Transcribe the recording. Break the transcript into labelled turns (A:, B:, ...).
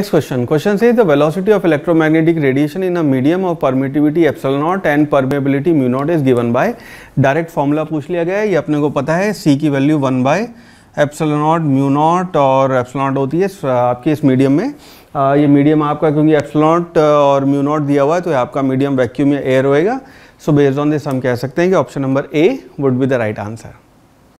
A: next question question से the velocity of electromagnetic radiation in a medium of permittivity epsilon naught and permeability mu naught is given direct formula पूछ लिया गया है ये अपने को पता है सी की value one by एप्सल not mu naught और एप्सल नॉट होती है आपके इस मीडियम में आ, ये मीडियम आपका क्योंकि एप्सल नॉट और म्यू नॉट दिया हुआ है तो आपका मीडियम वैक्यूम या एयर होएगा सो बेस्ड ऑन दिस हम कह सकते हैं कि option number A would be the right answer